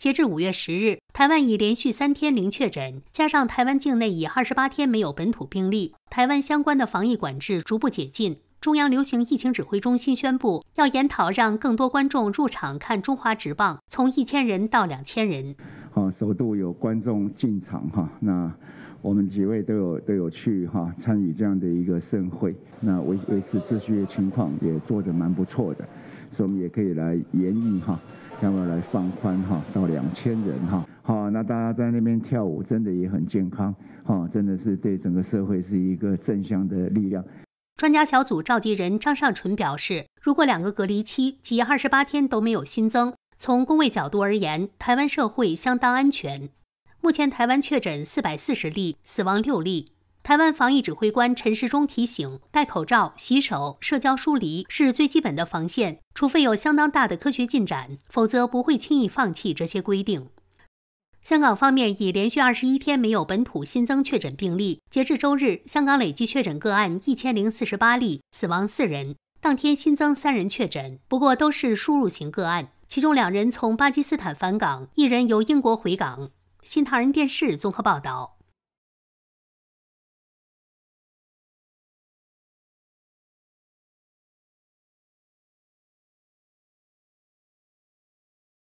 截至五月十日，台湾已连续三天零确诊，加上台湾境内已二十八天没有本土病例，台湾相关的防疫管制逐步解禁。中央流行疫情指挥中心宣布，要研讨让更多观众入场看中华职棒，从一千人到两千人。好，首度有观众进场哈，那我们几位都有都有去哈参与这样的一个盛会，那维维持秩序的情况也做得蛮不错的，所以我们也可以来言喻哈。那么来放宽哈，到两千人哈，好，那大家在那边跳舞，真的也很健康哈，真的是对整个社会是一个正向的力量。专家小组召集人张尚纯表示，如果两个隔离期即二十八天都没有新增，从工位角度而言，台湾社会相当安全。目前台湾确诊四百四十例，死亡六例。台湾防疫指挥官陈时中提醒：戴口罩、洗手、社交疏离是最基本的防线。除非有相当大的科学进展，否则不会轻易放弃这些规定。香港方面已连续二十一天没有本土新增确诊病例，截至周日，香港累计确诊个案一千零四十八例，死亡四人。当天新增三人确诊，不过都是输入型个案，其中两人从巴基斯坦返港，一人由英国回港。新唐人电视综合报道。